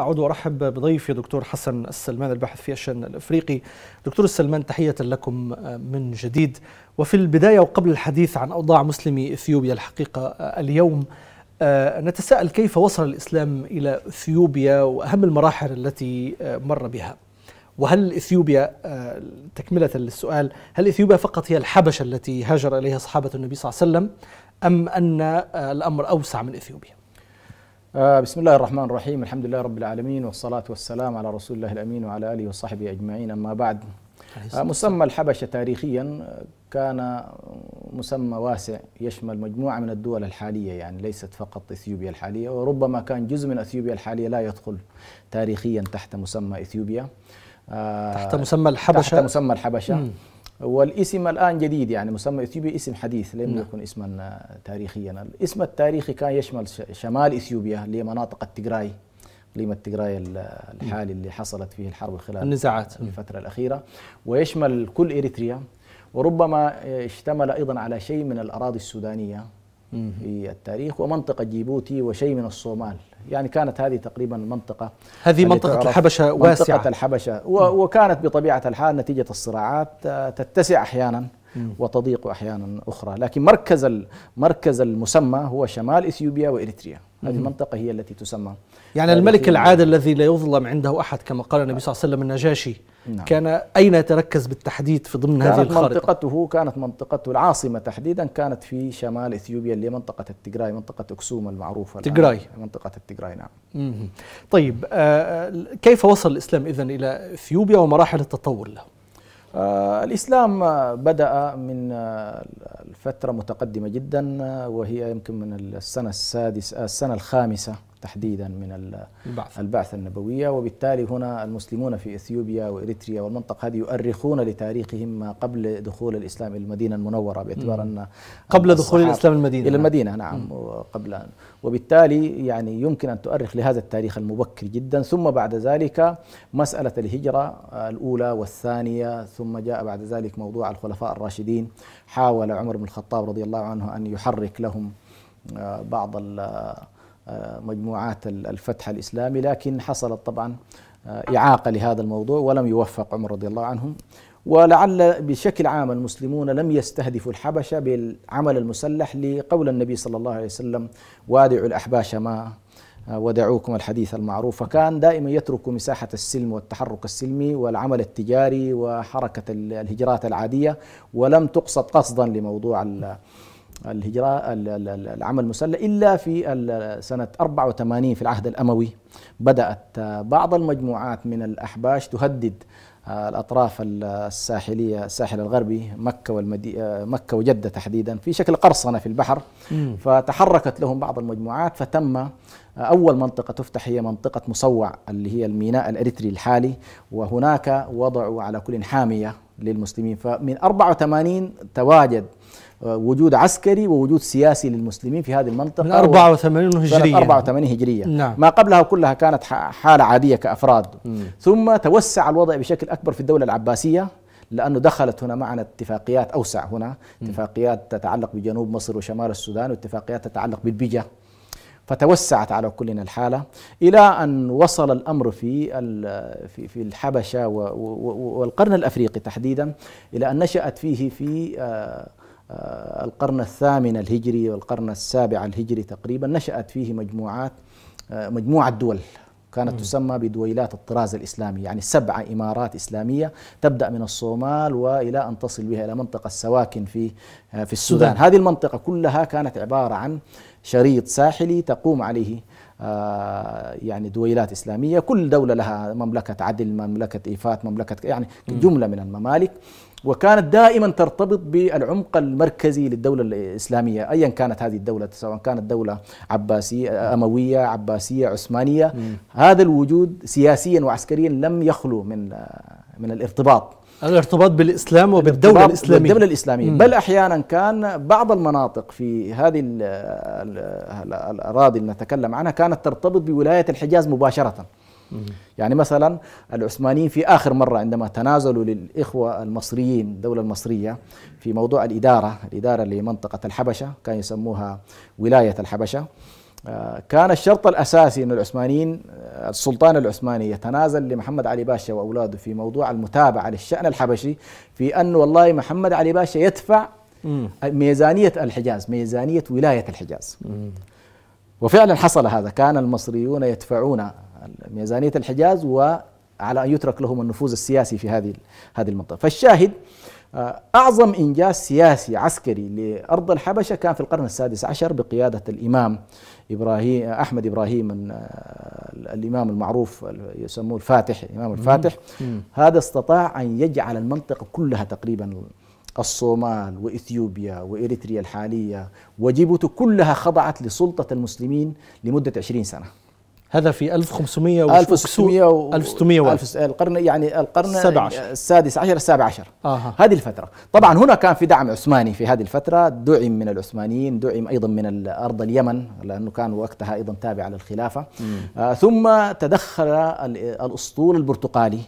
أعود وأرحب بضيفي دكتور حسن السلمان الباحث في الشأن الأفريقي دكتور السلمان تحية لكم من جديد وفي البداية وقبل الحديث عن أوضاع مسلمي إثيوبيا الحقيقة اليوم آه، نتساءل كيف وصل الإسلام إلى إثيوبيا وأهم المراحل التي آه، مر بها وهل إثيوبيا آه، تكملة للسؤال هل إثيوبيا فقط هي الحبشة التي هاجر إليها صحابة النبي صلى الله عليه وسلم أم أن الأمر أوسع من إثيوبيا آه، بسم الله الرحمن الرحيم الحمد لله رب العالمين والصلاة والسلام على رسول الله الأمين وعلى آله وصحبه أجمعين أما بعد آه، مسمى الحبشة تاريخيا كان مسمى واسع يشمل مجموعة من الدول الحالية يعني ليست فقط إثيوبيا الحالية وربما كان جزء من إثيوبيا الحالية لا يدخل تاريخيا تحت مسمى إثيوبيا آه، تحت مسمى الحبشة تحت مسمى الحبشة والاسم الان جديد يعني مسمى اثيوبيا اسم حديث لم نعم. يكن اسما آه، تاريخيا الاسم التاريخي كان يشمل شمال اثيوبيا اللي هي مناطق التجراي اقليم التجراي الحالي نعم. اللي حصلت فيه الحرب خلال النزاعات في الفتره الاخيره ويشمل كل اريتريا وربما آه، اشتمل ايضا على شيء من الاراضي السودانيه في التاريخ ومنطقة جيبوتي وشيء من الصومال يعني كانت هذه تقريبا منطقة هذه منطقة الحبشة واسعة منطقة الحبشة وكانت بطبيعة الحال نتيجة الصراعات آه، تتسع أحيانا وتضيق أحيانا أخرى لكن مركز مركز المسمى هو شمال إثيوبيا وإريتريا هذه المنطقة هي التي تسمى يعني الملك العادل الذي لا يظلم عنده أحد كما قال النبي صلى الله عليه وسلم النجاشي نعم. كان أين يتركز بالتحديد في ضمن هذه الخارطة؟ منطقته كانت منطقته العاصمة تحديدا كانت في شمال إثيوبيا اللي منطقة التجراي منطقة أكسوم المعروفة تجراي منطقة التجراي نعم مم. طيب آه كيف وصل الإسلام إذن إلى إثيوبيا ومراحل التطور له؟ آه، الإسلام بدأ من فتره متقدمة جدا وهي يمكن من السنة السادسة السنة الخامسة تحديدا من البعث. البعث النبوية وبالتالي هنا المسلمون في إثيوبيا وإريتريا والمنطقة هذه يؤرخون لتاريخهم ما قبل دخول الإسلام المدينة المنورة باعتبار أن قبل دخول الإسلام المدينة إلى المدينة نعم قبل أن وبالتالي يعني يمكن أن تؤرخ لهذا التاريخ المبكر جدا ثم بعد ذلك مسألة الهجرة آه، الأولى والثانية ثم جاء بعد ذلك موضوع الخلفاء الراشدين حاول عمر بن الخطاب رضي الله عنه أن يحرك لهم آه، بعض مجموعات الفتح الإسلامي لكن حصلت طبعا آه، إعاقة لهذا الموضوع ولم يوفق عمر رضي الله عنهم ولعل بشكل عام المسلمون لم يستهدفوا الحبشة بالعمل المسلح لقول النبي صلى الله عليه وسلم وادعوا الأحباش ما آه، ودعوكم الحديث المعروف فكان دائما يترك مساحة السلم والتحرك السلمي والعمل التجاري وحركة الهجرات العادية ولم تقصد قصدا لموضوع الهجرة العمل المسلح إلا في سنة 84 في العهد الأموي بدأت آه، بعض المجموعات من الأحباش تهدد آه، الأطراف الساحلية الساحل الغربي مكة والمدي... آه، مكة وجدة تحديدا في شكل قرصنة في البحر م. فتحركت لهم بعض المجموعات فتم أول منطقة تفتح هي منطقة مصوع اللي هي الميناء الأريتري الحالي وهناك وضعوا على كل حامية للمسلمين فمن 84 تواجد وجود عسكري ووجود سياسي للمسلمين في هذه المنطقة من 84 هجرية 84 هجرية نعم. ما قبلها كلها كانت حالة عادية كأفراد مم. ثم توسع الوضع بشكل أكبر في الدولة العباسية لأنه دخلت هنا معنا اتفاقيات أوسع هنا اتفاقيات تتعلق بجنوب مصر وشمال السودان واتفاقيات تتعلق بالبجة فتوسعت على كلنا الحالة إلى أن وصل الأمر في في الحبشة والقرن الأفريقي تحديدا إلى أن نشأت فيه في آه، آه، القرن الثامن الهجري والقرن السابع الهجري تقريبا نشأت فيه مجموعات آه، مجموعة دول كانت تسمى بدويلات الطراز الإسلامي يعني سبع إمارات إسلامية تبدأ من الصومال وإلى أن تصل بها إلى منطقة السواكن في آه، في السودان هذه المنطقة كلها كانت عبارة عن شريط ساحلي تقوم عليه يعني دويلات إسلامية كل دولة لها مملكة عدل مملكة إيفات مملكة يعني جملة من الممالك وكانت دائما ترتبط بالعمق المركزي للدولة الإسلامية أيا كانت هذه الدولة سواء كانت دولة عباسية أموية عباسية عثمانية مم. هذا الوجود سياسيا وعسكريا لم يخلو من من الارتباط الارتباط بالاسلام وبالدوله الاسلاميه بالدوله الاسلاميه مم. بل احيانا كان بعض المناطق في هذه الـ الـ الـ الاراضي اللي نتكلم عنها كانت ترتبط بولايه الحجاز مباشره يعني مثلا العثمانيين في آخر مرة عندما تنازلوا للإخوة المصريين الدولة المصرية في موضوع الإدارة الإدارة لمنطقة الحبشة كان يسموها ولاية الحبشة آه، كان الشرط الأساسي أن العثمانيين آه، السلطان العثماني يتنازل لمحمد علي باشا وأولاده في موضوع المتابعة للشأن الحبشي في أن والله محمد علي باشا يدفع ميزانية الحجاز ميزانية ولاية الحجاز وفعلا حصل هذا كان المصريون يدفعون ميزانيه الحجاز وعلى ان يترك لهم النفوذ السياسي في هذه هذه المنطقه، فالشاهد آه، اعظم انجاز سياسي عسكري لارض الحبشه كان في القرن السادس عشر بقياده الامام ابراهيم احمد ابراهيم الامام المعروف يسموه الفاتح الامام الفاتح هذا استطاع ان يجعل المنطقه كلها تقريبا الصومال واثيوبيا واريتريا الحاليه وجيبوتي كلها خضعت لسلطه المسلمين لمده 20 سنه هذا في 1500 1600 و 1601 القرن يعني القرن السابع عشر السادس عشر السابع عشر آه. هذه الفترة طبعا هنا كان في دعم عثماني في هذه الفترة دعم من العثمانيين دعم أيضا من أرض اليمن لأنه كان وقتها أيضا تابع للخلافة آه ثم تدخل الأسطول البرتقالي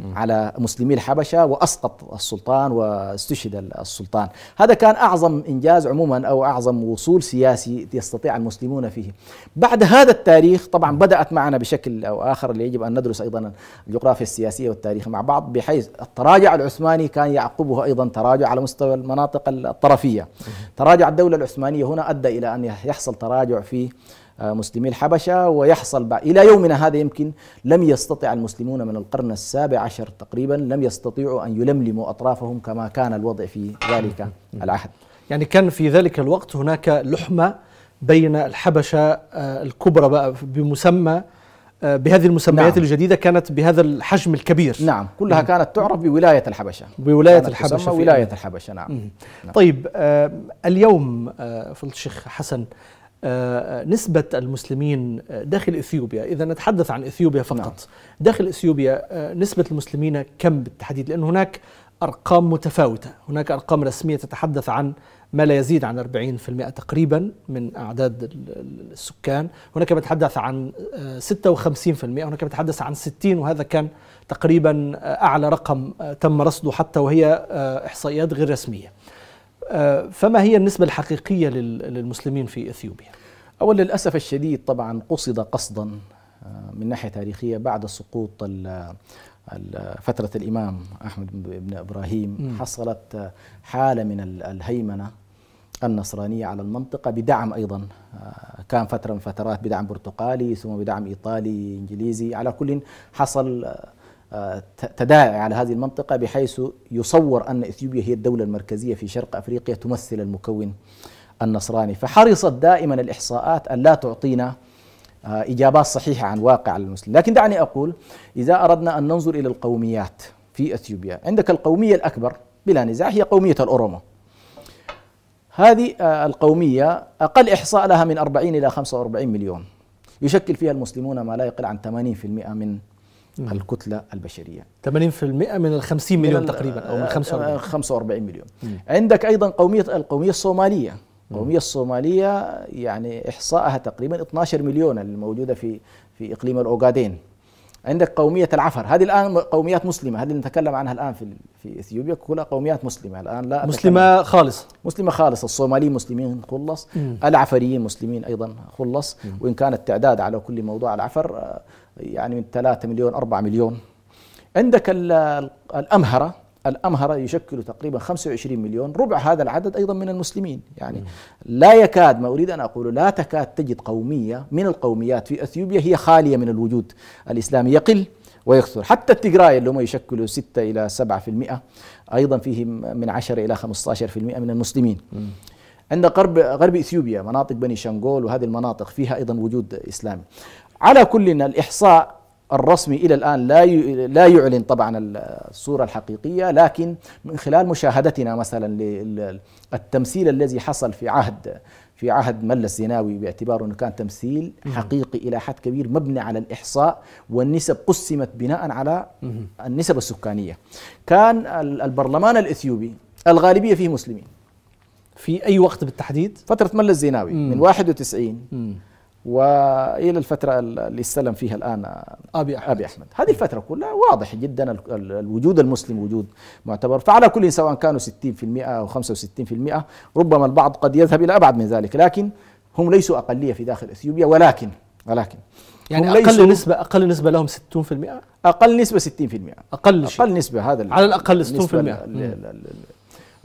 على مسلمي الحبشة وأسقط السلطان واستشهد السلطان هذا كان أعظم إنجاز عموما أو أعظم وصول سياسي يستطيع المسلمون فيه بعد هذا التاريخ طبعا بدأت معنا بشكل أو آخر اللي يجب أن ندرس أيضا الجغرافيا السياسية والتاريخ مع بعض بحيث التراجع العثماني كان يعقبه أيضا تراجع على مستوى المناطق الطرفية تراجع الدولة العثمانية هنا أدى إلى أن يحصل تراجع في مسلمي الحبشة ويحصل بعد إلى يومنا هذا يمكن لم يستطع المسلمون من القرن السابع عشر تقريبا لم يستطيعوا أن يلملموا أطرافهم كما كان الوضع في ذلك العهد يعني كان في ذلك الوقت هناك لحمة بين الحبشة آه، الكبرى بقى بمسمى آه، بهذه المسميات نعم. الجديدة كانت بهذا الحجم الكبير نعم كلها مم. كانت تعرف بولاية الحبشة بولاية الحبشة في ولاية الحبشة نعم, نعم. طيب آه اليوم آه فضل الشيخ حسن آه، نسبة المسلمين داخل إثيوبيا إذا نتحدث عن إثيوبيا نعم. فقط نعم. داخل إثيوبيا آه، نسبة المسلمين كم بالتحديد لأن هناك أرقام متفاوتة هناك أرقام رسمية تتحدث عن ما لا يزيد عن 40% تقريبا من أعداد السكان هناك بتحدث عن 56% آه، هناك بتحدث عن 60 وهذا كان تقريبا أعلى رقم تم رصده حتى وهي إحصائيات غير رسمية آه، فما هي النسبة الحقيقية للمسلمين في إثيوبيا؟ أول للأسف الشديد طبعا قصد قصدا آه، من ناحية تاريخية بعد سقوط فترة الإمام أحمد بن إبراهيم حصلت آه، حالة من الهيمنة النصرانية على المنطقة بدعم أيضا كان فترة من فترات بدعم برتقالي ثم بدعم إيطالي إنجليزي على كل حصل تداعي على هذه المنطقة بحيث يصور أن إثيوبيا هي الدولة المركزية في شرق أفريقيا تمثل المكون النصراني فحرصت دائما الإحصاءات أن لا تعطينا آه، إجابات صحيحة عن واقع المسلم لكن دعني أقول إذا أردنا أن ننظر إلى القوميات في أثيوبيا عندك القومية الأكبر بلا نزاع هي قومية الأورومو هذه آه، القومية أقل إحصاء لها من 40 إلى 45 مليون يشكل فيها المسلمون ما لا يقل عن 80% من مم. نعم. الكتلة البشرية 80% من ال 50 مليون من تقريبا أو من 45 45 آه، مليون مم. عندك أيضا قومية القومية الصومالية القومية الصومالية يعني إحصائها تقريبا 12 مليون الموجودة في في إقليم الأوغادين عندك قومية العفر هذه الآن قوميات مسلمة هذه اللي نتكلم عنها الآن في في إثيوبيا كلها قوميات مسلمة الآن لا مسلمة أتكلم. خالص مسلمة خالص الصوماليين مسلمين خلص مم. العفريين مسلمين أيضا خلص مم. وإن كان التعداد على كل موضوع العفر آه، يعني من 3 مليون 4 مليون عندك الأمهرة الأمهرة يشكل تقريبا 25 مليون ربع هذا العدد أيضا من المسلمين يعني لا يكاد ما أريد أن أقوله لا تكاد تجد قومية من القوميات في أثيوبيا هي خالية من الوجود الإسلامي يقل ويكثر حتى التجراي اللي هم يشكلوا 6 إلى 7% أيضا فيهم من 10 إلى 15% من المسلمين عند غرب غرب اثيوبيا مناطق بني شنغول وهذه المناطق فيها ايضا وجود اسلامي. على كل إن الإحصاء الرسمي إلى الآن لا لا يعلن طبعا الصورة الحقيقية لكن من خلال مشاهدتنا مثلا للتمثيل الذي حصل في عهد في عهد ملا الزناوي باعتبار انه كان تمثيل حقيقي الى حد كبير مبني على الاحصاء والنسب قسمت بناء على النسب السكانيه. كان البرلمان الاثيوبي الغالبيه فيه مسلمين. في اي وقت بالتحديد؟ فتره ملا الزناوي من 91 والى الفتره اللي استلم فيها الان ابي احمد, أبي أحمد. هذه الفتره كلها واضح جدا الوجود المسلم وجود معتبر فعلى كل سواء كانوا 60% او 65% ربما البعض قد يذهب الى ابعد من ذلك لكن هم ليسوا اقليه في داخل اثيوبيا ولكن ولكن يعني اقل نسبه اقل نسبه لهم 60% اقل نسبه 60% اقل شيء. اقل نسبه هذا على الاقل 60%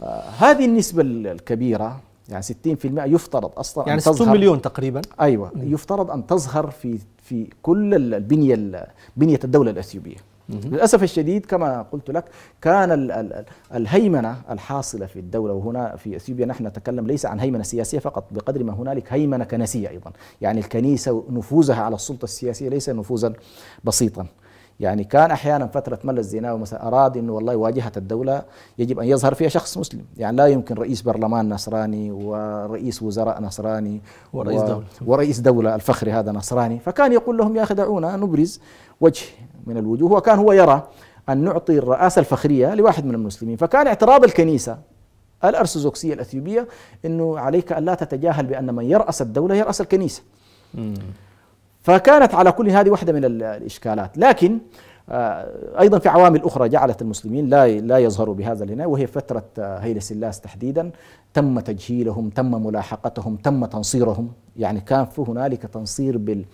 آه، هذه النسبه الكبيره يعني 60% يفترض اصلا يعني 60 مليون تقريبا ايوه مم. يفترض ان تظهر في في كل البنيه بنيه الدوله الاثيوبيه مم. للاسف الشديد كما قلت لك كان الهيمنه الحاصله في الدوله وهنا في اثيوبيا نحن نتكلم ليس عن هيمنه سياسيه فقط بقدر ما هنالك هيمنه كنسيه ايضا يعني الكنيسه نفوذها على السلطه السياسيه ليس نفوذا بسيطا يعني كان احيانا فتره ملا الزناوي مثلا اراد انه والله واجهه الدوله يجب ان يظهر فيها شخص مسلم، يعني لا يمكن رئيس برلمان نصراني ورئيس وزراء نصراني ورئيس و... دوله ورئيس دوله الفخري هذا نصراني، فكان يقول لهم يا اخي دعونا نبرز وجه من الوجوه وكان هو يرى ان نعطي الرئاسه الفخريه لواحد من المسلمين، فكان اعتراض الكنيسه الارثوذكسيه الاثيوبيه انه عليك ان لا تتجاهل بان من يراس الدوله يراس الكنيسه. مم. فكانت على كل هذه واحدة من الإشكالات لكن آه، ايضا في عوامل اخرى جعلت المسلمين لا لا يظهروا بهذا الهناء وهي فتره آه، هيلة سلاس تحديدا تم تجهيلهم تم ملاحقتهم تم تنصيرهم يعني كان في هنالك تنصير بال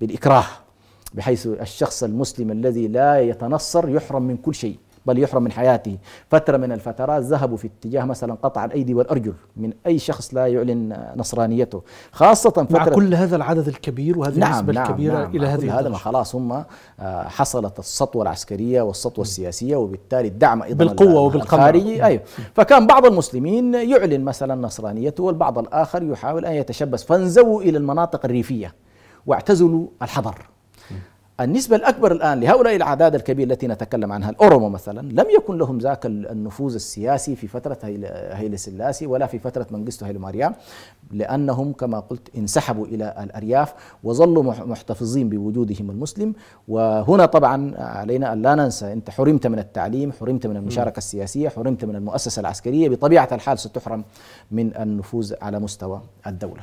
بالاكراه بحيث الشخص المسلم الذي لا يتنصر يحرم من كل شيء بل يحرم من حياته فترة من الفترات ذهبوا في اتجاه مثلا قطع الأيدي والأرجل من أي شخص لا يعلن نصرانيته خاصة فترة مع كل هذا العدد الكبير وهذه نعم النسبة نعم الكبيرة نعم إلى هذه هذا ما خلاص هم آه، حصلت السطوة العسكرية والسطوة السياسية وبالتالي الدعم أيضا بالقوة وبالقمع نعم. أيوه فكان بعض المسلمين يعلن مثلا نصرانيته والبعض الآخر يحاول أن يتشبث فانزووا إلى المناطق الريفية واعتزلوا الحضر النسبة الأكبر الآن لهؤلاء الأعداد الكبير التي نتكلم عنها الأورومو مثلا لم يكن لهم ذاك النفوذ السياسي في فترة هيل سلاسي ولا في فترة منجستو هيل ماريا لأنهم كما قلت انسحبوا إلى الأرياف وظلوا محتفظين بوجودهم المسلم وهنا طبعا علينا أن لا ننسى أنت حرمت من التعليم حرمت من المشاركة السياسية حرمت من المؤسسة العسكرية بطبيعة الحال ستحرم من النفوذ على مستوى الدولة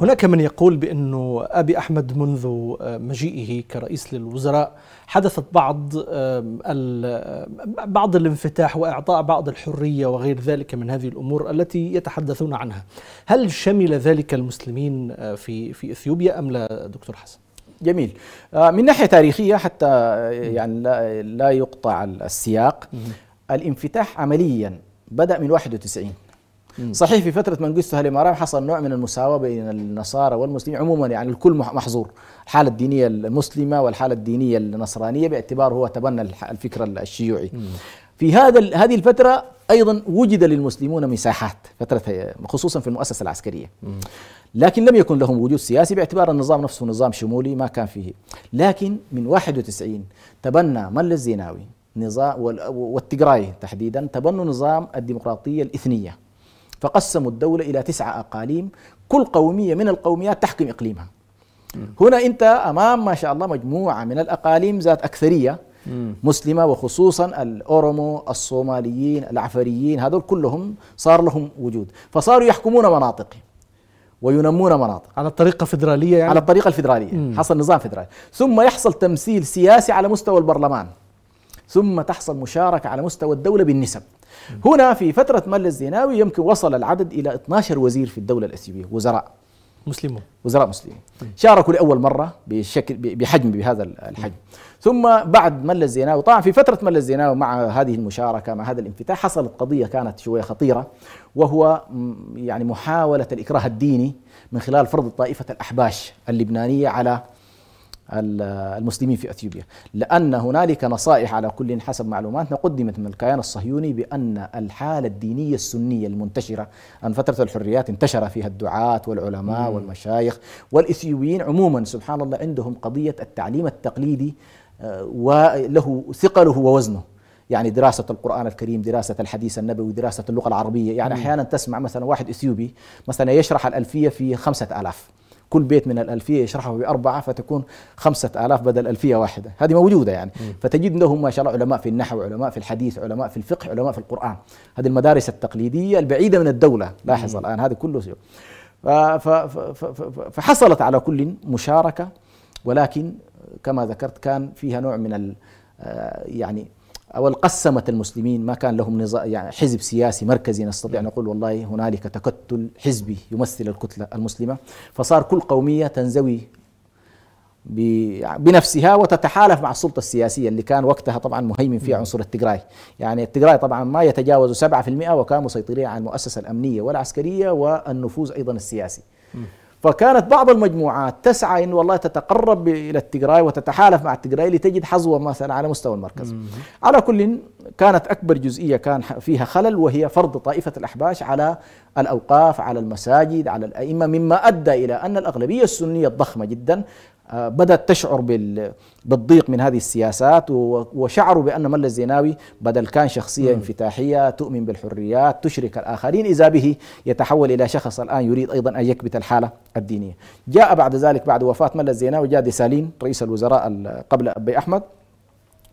هناك من يقول بأنه أبي أحمد منذ آه، مجيئه كرئيس للوزراء حدثت بعض بعض الانفتاح واعطاء بعض الحريه وغير ذلك من هذه الامور التي يتحدثون عنها هل شمل ذلك المسلمين آه، في في اثيوبيا ام لا دكتور حسن جميل آه، من ناحيه تاريخيه حتى آه، يعني لا يقطع السياق الانفتاح عمليا بدا من 91 صحيح في فترة منجستو هالامارات حصل نوع من المساواة بين النصارى والمسلمين عموما يعني الكل محظور الحالة الدينية المسلمة والحالة الدينية النصرانية باعتبار هو تبنى الفكر الشيوعي في هذا هذه الفترة أيضا وجد للمسلمون مساحات فترة خصوصا في المؤسسة العسكرية لكن لم يكن لهم وجود سياسي باعتبار النظام نفسه نظام شمولي ما كان فيه لكن من 91 تبنى ملا الزيناوي نظام والتجراي تحديدا تبنوا نظام الديمقراطية الإثنية فقسموا الدولة إلى تسعة أقاليم كل قومية من القوميات تحكم إقليمها هنا أنت أمام ما شاء الله مجموعة من الأقاليم ذات أكثرية مسلمة وخصوصا الأورومو الصوماليين العفريين هذول كلهم صار لهم وجود فصاروا يحكمون مناطق وينمون مناطق على الطريقة الفدرالية يعني؟ على الطريقة الفدرالية مم. حصل نظام فدرالي ثم يحصل تمثيل سياسي على مستوى البرلمان ثم تحصل مشاركة على مستوى الدولة بالنسب مم. هنا في فترة مل الزيناوي يمكن وصل العدد إلى 12 وزير في الدولة الأثيوبية وزراء مسلمون وزراء مسلمين شاركوا لاول مره بشكل بحجم بهذا الحجم ثم بعد ملك زيناوي طبعا في فتره ملك زيناوي مع هذه المشاركه مع هذا الانفتاح حصلت قضيه كانت شويه خطيره وهو يعني محاوله الاكراه الديني من خلال فرض طائفه الاحباش اللبنانيه على المسلمين في اثيوبيا، لان هنالك نصائح على كل حسب معلوماتنا قدمت من الكيان الصهيوني بان الحاله الدينيه السنيه المنتشره ان فتره الحريات انتشر فيها الدعاة والعلماء مم. والمشايخ والاثيوبيين عموما سبحان الله عندهم قضيه التعليم التقليدي آه، وله ثقله ووزنه. يعني دراسة القرآن الكريم دراسة الحديث النبوي دراسة اللغة العربية يعني أحيانا تسمع مثلا واحد إثيوبي مثلا يشرح الألفية في خمسة آلاف كل بيت من الألفية يشرحه بأربعة فتكون خمسة آلاف بدل ألفية واحدة هذه موجودة يعني فتجد أنهم ما شاء الله علماء في النحو علماء في الحديث علماء في الفقه علماء في القرآن هذه المدارس التقليدية البعيدة من الدولة لاحظ الآن هذا كله سيو. فحصلت على كل مشاركة ولكن كما ذكرت كان فيها نوع من آه، يعني والقسمت المسلمين ما كان لهم نظام يعني حزب سياسي مركزي نستطيع ان نعم. نقول والله هنالك تكتل حزبي يمثل الكتلة المسلمة فصار كل قومية تنزوي بنفسها وتتحالف مع السلطة السياسية اللي كان وقتها طبعا مهيمن فيها نعم. عنصر التجراي يعني التجراي طبعا ما يتجاوز 7% وكان مسيطرين على المؤسسة الأمنية والعسكرية والنفوذ أيضا السياسي فكانت بعض المجموعات تسعى ان والله تتقرب الى التجراي وتتحالف مع التجراي لتجد حظوه مثلا على مستوى المركز. مم. على كل كانت اكبر جزئيه كان فيها خلل وهي فرض طائفه الاحباش على الاوقاف، على المساجد، على الائمه مما ادى الى ان الاغلبيه السنيه الضخمه جدا آه، بدأت تشعر بالضيق من هذه السياسات وشعروا بأن ملا الزيناوي بدل كان شخصية انفتاحية تؤمن بالحريات تشرك الآخرين إذا به يتحول إلى شخص الآن يريد أيضا أن يكبت الحالة الدينية جاء بعد ذلك بعد وفاة ملا الزيناوي جاء ديسالين رئيس الوزراء قبل أبي أحمد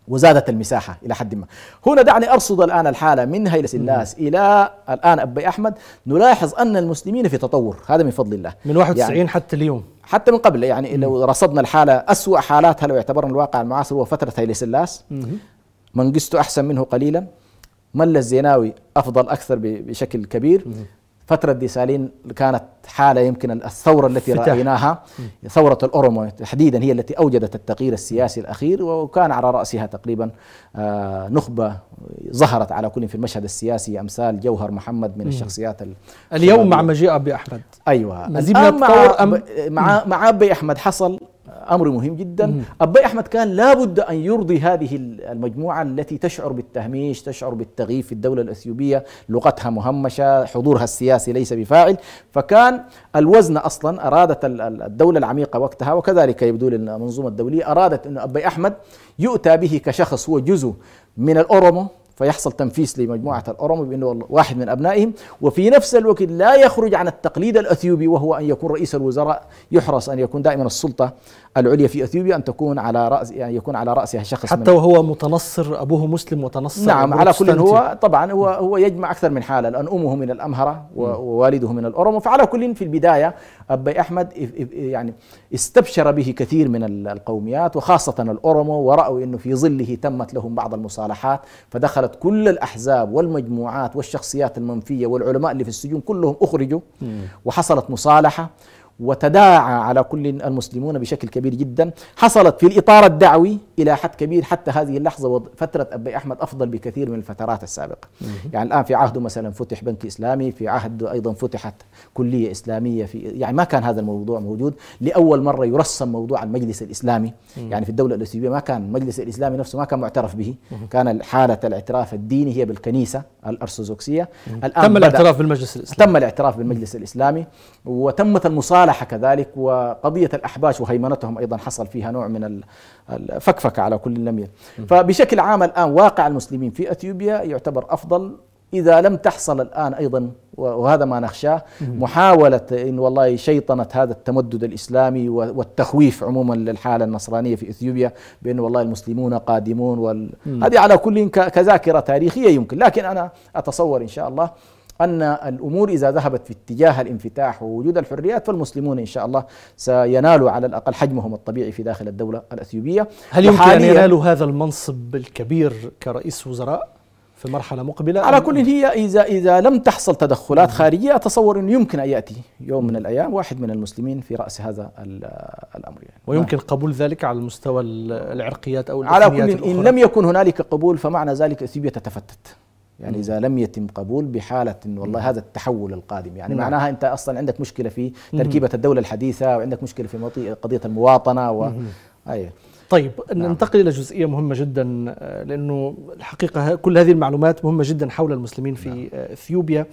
وزادت المساحة إلى حد ما هنا دعني أرصد الآن الحالة من هيلة سلاس إلى الآن أبي أحمد نلاحظ أن المسلمين في تطور هذا من فضل الله من 91 يعني حتى اليوم حتى من قبل يعني مم. لو رصدنا الحالة أسوأ حالاتها لو اعتبرنا الواقع المعاصر هو فترة هيلة سلاس منقسته أحسن منه قليلا ملا الزيناوي أفضل أكثر بشكل كبير مم. فترة دي سالين كانت حالة يمكن الثورة التي فتح. رأيناها ثورة الأورومو تحديدا هي التي أوجدت التغيير السياسي الأخير وكان على رأسها تقريبا آه، نخبة ظهرت على كل في المشهد السياسي أمثال جوهر محمد من الشخصيات اليوم مع مجيء أبي أحمد أيوه مع, أم مع مع أبي أحمد حصل امر مهم جدا ابي احمد كان لابد ان يرضي هذه المجموعه التي تشعر بالتهميش تشعر بالتغييب في الدوله الاثيوبيه لغتها مهمشه حضورها السياسي ليس بفاعل فكان الوزن اصلا ارادت الدوله العميقه وقتها وكذلك يبدو للمنظومه الدوليه ارادت ان ابي احمد يؤتى به كشخص هو جزء من الاورومو فيحصل تنفيس لمجموعة الأرامل بأنه واحد من أبنائهم وفي نفس الوقت لا يخرج عن التقليد الأثيوبي وهو أن يكون رئيس الوزراء يحرص أن يكون دائما السلطة العليا في أثيوبيا أن تكون على رأس يعني يكون على رأسها شخص حتى وهو متنصر أبوه مسلم متنصر نعم على كل هو طبعا هو هو يجمع أكثر من حالة لأن أمه من الأمهرة ووالده من الأورومو فعلى كل في البداية أبي أحمد يعني استبشر به كثير من القوميات وخاصة الأورومو ورأوا أنه في ظله تمت لهم بعض المصالحات فدخلت صارت كل الأحزاب والمجموعات والشخصيات المنفية والعلماء اللي في السجون كلهم أخرجوا وحصلت مصالحة وتداعى على كل المسلمون بشكل كبير جدا حصلت في الإطار الدعوي إلى حد كبير حتى هذه اللحظة وفترة أبي أحمد أفضل بكثير من الفترات السابقة يعني الآن في عهده مثلا فتح بنك إسلامي في عهده أيضا فتحت كلية إسلامية في يعني ما كان هذا الموضوع موجود لأول مرة يرسم موضوع المجلس الإسلامي يعني في الدولة الأثيوبية ما كان المجلس الإسلامي نفسه ما كان معترف به كان حالة الاعتراف الديني هي بالكنيسة الأرثوذكسية الآن تم الاعتراف بالمجلس الإسلامي تم الاعتراف بالمجلس الإسلامي وتمت المصالحة صالح كذلك وقضية الأحباش وهيمنتهم أيضا حصل فيها نوع من الفكفكة على كل نمية فبشكل عام الآن واقع المسلمين في أثيوبيا يعتبر أفضل إذا لم تحصل الآن أيضا وهذا ما نخشاه محاولة إن والله شيطنة هذا التمدد الإسلامي والتخويف عموما للحالة النصرانية في إثيوبيا بأن والله المسلمون قادمون وال... هذه على كل كذاكرة تاريخية يمكن لكن أنا أتصور إن شاء الله أن الأمور إذا ذهبت في اتجاه الانفتاح ووجود الحريات فالمسلمون إن شاء الله سينالوا على الأقل حجمهم الطبيعي في داخل الدولة الأثيوبية هل يمكن أن ينالوا هذا المنصب الكبير كرئيس وزراء؟ في مرحله مقبله على كل هي اذا اذا لم تحصل تدخلات خارجيه اتصور انه يمكن ان ياتي يوم من الايام واحد من المسلمين في راس هذا الامر يعني ويمكن قبول ذلك على المستوى العرقيات او على كل ان لم يكن هنالك قبول فمعنى ذلك اثيوبيا تتفتت يعني اذا لم يتم قبول بحاله انه والله هذا التحول القادم يعني مم. نعم. معناها انت اصلا عندك مشكله في تركيبه الدوله الحديثه وعندك مشكله في قضيه المواطنه و ايوه طيب نعم. ننتقل الى جزئيه مهمه جدا لانه الحقيقه كل هذه المعلومات مهمه جدا حول المسلمين في نعم. اثيوبيا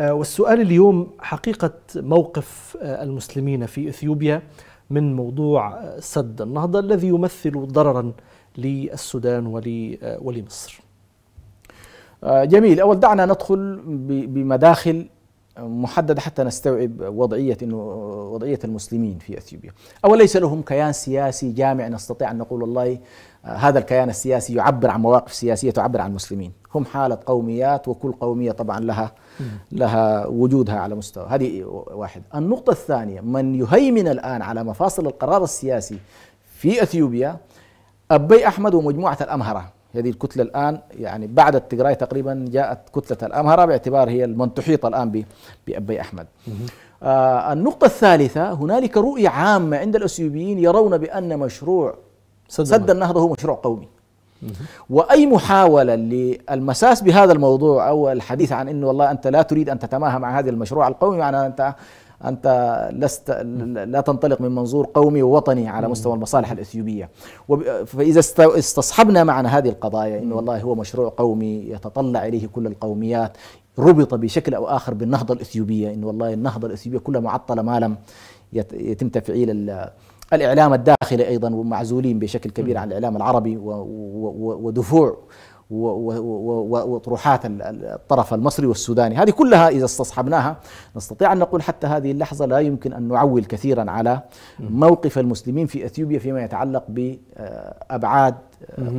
آه، والسؤال اليوم حقيقه موقف آه، المسلمين في اثيوبيا من موضوع آه، سد النهضه الذي يمثل ضررا للسودان ولمصر آه، جميل أول دعنا ندخل بمداخل محددة حتى نستوعب وضعية إنه وضعية المسلمين في أثيوبيا أو ليس لهم كيان سياسي جامع نستطيع أن نقول والله آه، هذا الكيان السياسي يعبر عن مواقف سياسية تعبر عن المسلمين هم حالة قوميات وكل قومية طبعا لها لها وجودها على مستوى هذه واحد النقطة الثانية من يهيمن الآن على مفاصل القرار السياسي في أثيوبيا أبي أحمد ومجموعة الأمهرة هذه الكتلة الآن يعني بعد التجراي تقريبا جاءت كتلة الأمهرة باعتبار هي المنتحيطة الآن بأبي أحمد آه النقطة الثالثة هنالك رؤية عامة عند الأثيوبيين يرون بأن مشروع سد, سد النهضة هو مشروع قومي واي محاوله للمساس بهذا الموضوع او الحديث عن انه والله انت لا تريد ان تتماهى مع هذا المشروع القومي معناه انت أنت لست لا تنطلق من منظور قومي ووطني على مستوى المصالح الإثيوبية فإذا استصحبنا معنا هذه القضايا إنه والله هو مشروع قومي يتطلع إليه كل القوميات ربط بشكل أو آخر بالنهضة الإثيوبية إنه والله النهضة الإثيوبية كلها معطلة ما لم يتم تفعيل الإعلام الداخلي أيضا ومعزولين بشكل كبير عن الإعلام العربي ودفوع وطروحات الطرف المصري والسوداني هذه كلها اذا استصحبناها نستطيع ان نقول حتى هذه اللحظه لا يمكن ان نعول كثيرا على موقف المسلمين في اثيوبيا فيما يتعلق بابعاد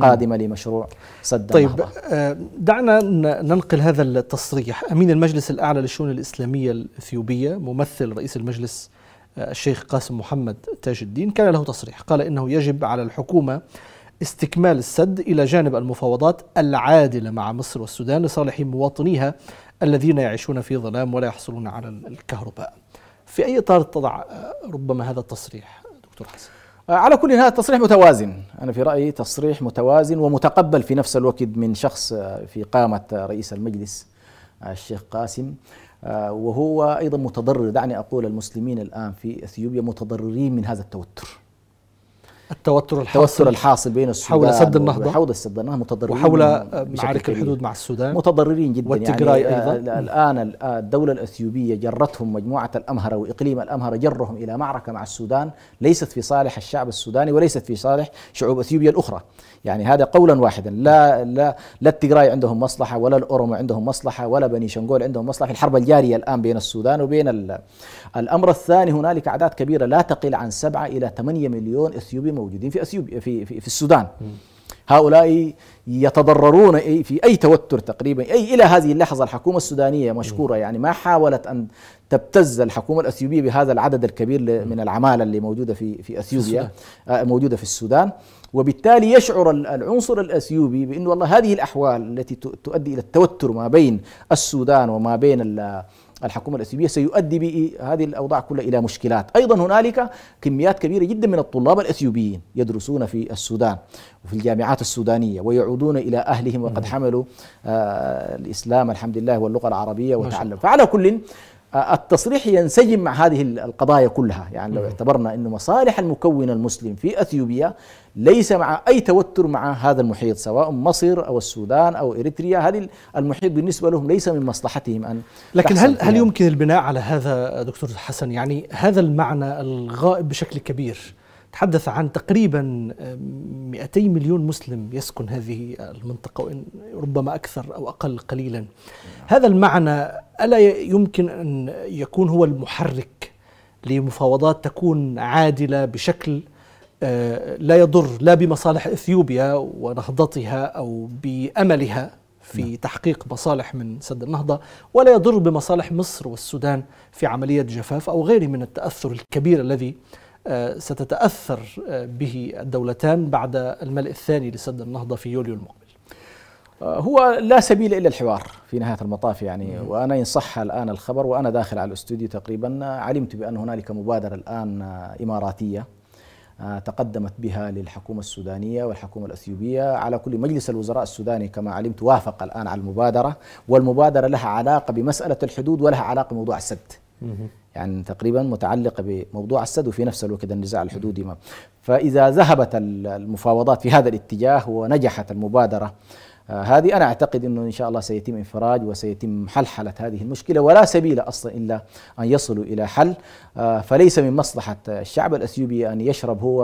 قادمه لمشروع سد طيب آه، دعنا ننقل هذا التصريح امين المجلس الاعلى للشؤون الاسلاميه الاثيوبيه ممثل رئيس المجلس آه، الشيخ قاسم محمد تاج الدين كان له تصريح قال انه يجب على الحكومه استكمال السد إلى جانب المفاوضات العادلة مع مصر والسودان لصالح مواطنيها الذين يعيشون في ظلام ولا يحصلون على الكهرباء في أي إطار تضع ربما هذا التصريح دكتور حسن؟ آه، على كل هذا التصريح متوازن أنا في رأيي تصريح متوازن ومتقبل في نفس الوقت من شخص آه، في قامة رئيس المجلس آه، الشيخ قاسم وهو أيضا متضرر دعني أقول المسلمين الآن في أثيوبيا متضررين من هذا التوتر التوتر الحاصل التوتر الحاصل بين السودان حول سد النهضه حول سد النهضه متضررين وحول آه، معارك الحدود مع السودان متضررين جدا والتجراي يعني آه، ايضا الان آه، الدوله الاثيوبيه جرتهم مجموعه الامهره واقليم الامهره جرهم الى معركه مع السودان ليست في صالح الشعب السوداني وليست في صالح شعوب اثيوبيا الاخرى يعني هذا قولا واحدا لا لا لا التجراي عندهم مصلحه ولا الاورما عندهم مصلحه ولا بني شنغول عندهم مصلحه في الحرب الجاريه الان بين السودان وبين الامر الثاني هنالك اعداد كبيره لا تقل عن سبعة الى 8 مليون اثيوبي موجودين في اثيوبيا في, في, في السودان هؤلاء يتضررون في اي توتر تقريبا اي الى هذه اللحظه الحكومه السودانيه مشكوره يعني ما حاولت ان تبتز الحكومه الاثيوبيه بهذا العدد الكبير من العماله اللي موجوده في في اثيوبيا آه، موجوده في السودان وبالتالي يشعر العنصر الأثيوبي بانه والله هذه الأحوال التي تؤدي إلى التوتر ما بين السودان وما بين الحكومة الأثيوبية سيؤدي بهذه الأوضاع كلها إلى مشكلات أيضا هنالك كميات كبيرة جدا من الطلاب الأثيوبيين يدرسون في السودان وفي الجامعات السودانية ويعودون إلى أهلهم وقد نعم. حملوا آه، الإسلام الحمد لله واللغة العربية وتعلم فعلى كل التصريح ينسجم مع هذه القضايا كلها يعني لو اعتبرنا أن مصالح المكون المسلم في أثيوبيا ليس مع أي توتر مع هذا المحيط سواء مصر أو السودان أو إريتريا هذه المحيط بالنسبة لهم ليس من مصلحتهم أن لكن هل, هل يمكن البناء على هذا دكتور حسن يعني هذا المعنى الغائب بشكل كبير تحدث عن تقريبا 200 آه، مليون مسلم يسكن هذه المنطقة وإن ربما أكثر أو أقل قليلا هذا المعنى ألا يمكن أن يكون هو المحرك لمفاوضات تكون عادلة بشكل آه، لا يضر لا بمصالح اثيوبيا ونهضتها او باملها في نعم. تحقيق مصالح من سد النهضه ولا يضر بمصالح مصر والسودان في عمليه جفاف او غيره من التاثر الكبير الذي آه، ستتأثر آه، به الدولتان بعد الملء الثاني لسد النهضة في يوليو المقبل آه، هو لا سبيل إلا الحوار في نهاية المطاف يعني وأنا إن صح الآن الخبر وأنا داخل على الاستوديو تقريبا علمت بأن هنالك مبادرة الآن إماراتية تقدمت بها للحكومة السودانية والحكومة الأثيوبية على كل مجلس الوزراء السوداني كما علمت وافق الآن على المبادرة والمبادرة لها علاقة بمسألة الحدود ولها علاقة بموضوع السد يعني تقريبا متعلقه بموضوع السد وفي نفس الوقت النزاع الحدودي ما فاذا ذهبت المفاوضات في هذا الاتجاه ونجحت المبادره آه، هذه انا اعتقد انه ان شاء الله سيتم انفراج وسيتم حلحله هذه المشكله ولا سبيل اصلا الا ان يصلوا الى حل آه، فليس من مصلحه الشعب الاثيوبي ان يشرب هو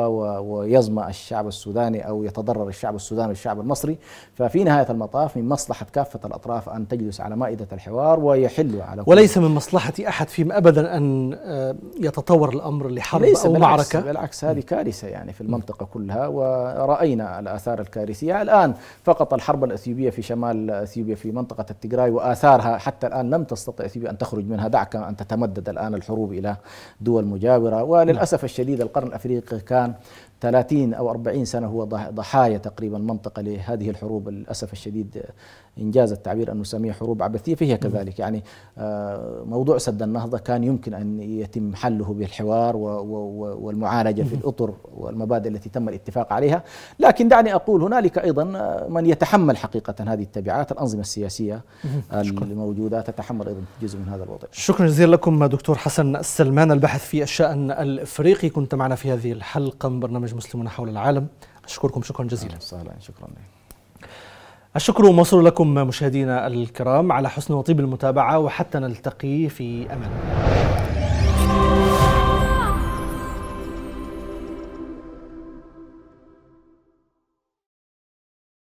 ويظما الشعب السوداني او يتضرر الشعب السوداني والشعب المصري ففي نهايه المطاف من مصلحه كافه الاطراف ان تجلس على مائده الحوار ويحلوا على كل وليس من مصلحه احد فيما ابدا ان آه، يتطور الامر لحرب ليس او بالعكس معركه بالعكس هذه كارثه يعني في المنطقه كلها وراينا الاثار الكارثيه الان فقط الحرب الأثيوبية في شمال أثيوبيا في منطقة التجراي وآثارها حتى الآن لم تستطع أثيوبيا أن تخرج منها دعك أن تتمدد الآن الحروب إلى دول مجاورة وللأسف الشديد القرن الأفريقي كان 30 أو 40 سنة هو ضحايا تقريبا منطقة لهذه الحروب للأسف الشديد إنجاز التعبير أن نسميها حروب عبثية فهي نعم. كذلك يعني آه، موضوع سد النهضة كان يمكن أن يتم حله بالحوار والمعالجة في نعم. الأطر والمبادئ التي تم الاتفاق عليها لكن دعني أقول هنالك أيضا من يتحمل حقيقة هذه التبعات الأنظمة السياسية نعم. الموجودة تتحمل أيضا جزء من هذا الوضع شكرا جزيلا لكم دكتور حسن السلمان الباحث في الشأن الإفريقي كنت معنا في هذه الحلقة من برنامج برامج مسلمون حول العالم أشكركم شكرا جزيلا وسهلا شكرا الشكر موصول لكم مشاهدينا الكرام على حسن وطيب المتابعة وحتى نلتقي في أمان